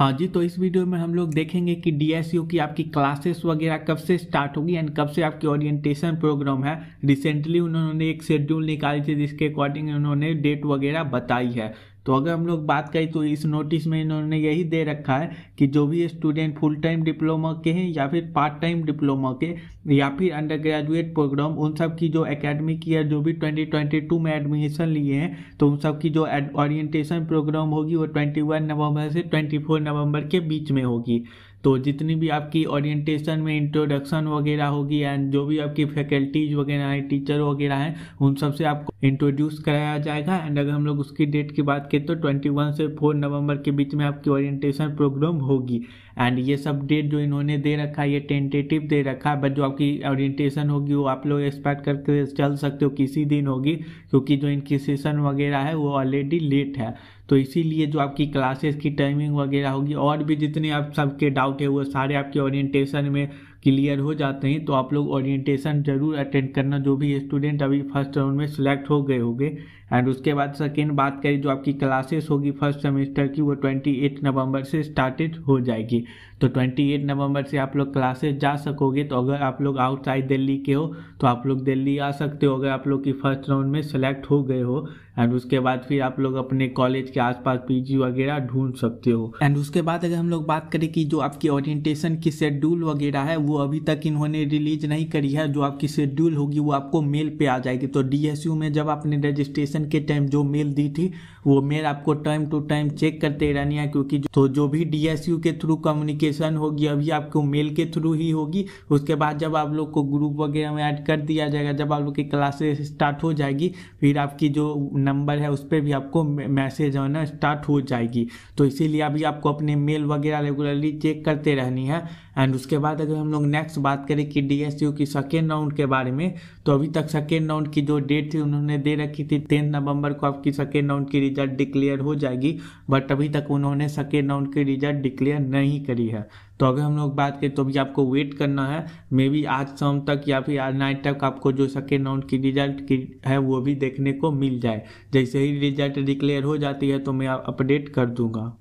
हाँ जी तो इस वीडियो में हम लोग देखेंगे कि डी की आपकी क्लासेस वगैरह कब से स्टार्ट होगी एंड कब से आपकी ओरिएंटेशन प्रोग्राम है रिसेंटली उन्होंने एक शेड्यूल निकाली थी जिसके अकॉर्डिंग उन्होंने डेट वगैरह बताई है तो अगर हम लोग बात करें तो इस नोटिस में इन्होंने यही दे रखा है कि जो भी स्टूडेंट फुल टाइम डिप्लोमा के हैं या फिर पार्ट टाइम डिप्लोमा के या फिर अंडर ग्रेजुएट प्रोग्राम उन सब की जो एकेडमिक ईयर जो भी 2022 में एडमिशन लिए हैं तो उन सब की जो ऑरिएंटेशन प्रोग्राम होगी वो 21 नवंबर से 24 नवंबर के बीच में होगी तो जितनी भी आपकी ओरिएंटेशन में इंट्रोडक्शन वगैरह होगी एंड जो भी आपकी फैकल्टीज वगैरह हैं टीचर वगैरह हैं उन सबसे आपको इंट्रोड्यूस कराया जाएगा एंड अगर हम लोग उसकी डेट की बात करें तो ट्वेंटी वन से फोर नवंबर के बीच में आपकी ओरिएंटेशन प्रोग्राम होगी एंड ये सब डेट जो इन्होंने दे रखा है ये टेंटेटिव दे रखा है बट जो आपकी ओरिएंटेशन होगी वो आप लोग एक्सपेक्ट करके चल सकते हो किसी दिन होगी क्योंकि जो इनकी सेशन वगैरह है वो ऑलरेडी लेट है तो इसीलिए जो आपकी क्लासेस की टाइमिंग वगैरह होगी और भी जितने आप सबके डाउट डाउट है वो सारे आपके ओरिएंटेशन में क्लियर हो जाते हैं तो आप लोग ओरिएंटेशन जरूर अटेंड करना जो भी स्टूडेंट अभी फर्स्ट राउंड में सिलेक्ट हो गए होंगे एंड उसके बाद सेकेंड बात करें जो आपकी क्लासेस होगी फर्स्ट सेमेस्टर की वो 28 नवंबर से स्टार्टेड हो जाएगी तो 28 नवंबर से आप लोग क्लासेस जा सकोगे तो अगर आप लोग आउटसाइड दिल्ली के हो तो आप लोग दिल्ली आ सकते हो अगर आप लोग की फर्स्ट राउंड में सेलेक्ट हो गए हो एंड उसके बाद फिर आप लोग अपने कॉलेज के आसपास पीजी वगैरह ढूंढ सकते हो एंड उसके बाद अगर हम लोग बात करें कि जो आपकी ओरिएंटेशन की शेड्यूल वगैरह है वो अभी तक इन्होंने रिलीज नहीं करी है जो आपकी शेड्यूल होगी वो आपको मेल पे आ जाएगी तो डी में जब आपने रजिस्ट्रेशन सेशन के टाइम जो मेल दी थी वो मेल आपको टाइम टू टाइम चेक करते रहनी है क्योंकि तो जो भी डीएसयू के थ्रू कम्युनिकेशन होगी अभी आपको मेल के थ्रू ही होगी उसके बाद जब आप लोग को ग्रुप वगैरह में ऐड कर दिया जाएगा जब आप लोग की क्लासेस स्टार्ट हो जाएगी फिर आपकी जो नंबर है उस पर भी आपको मैसेज आना स्टार्ट हो जाएगी तो इसीलिए अभी आपको अपने मेल वगैरह रेगुलरली चेक करते रहनी है एंड उसके बाद अगर हम लोग नेक्स्ट बात करें कि डी की सेकेंड राउंड के बारे में तो अभी तक सेकेंड राउंड की जो डेट थी उन्होंने दे रखी थी टेन सेकेंड नवंबर को आपकी सेकेंड राउंड की रिजल्ट डिक्लेयर हो जाएगी बट अभी तक उन्होंने सेकेंड राउंड की रिजल्ट डिक्लेयर नहीं करी है तो अगर हम लोग बात करें तो भी आपको वेट करना है मे बी आज शाम तक या फिर आज नाइट तक आपको जो सेकेंड राउंड की रिजल्ट की है वो भी देखने को मिल जाए जैसे ही रिजल्ट डिक्लेयर हो जाती है तो मैं अपडेट कर दूंगा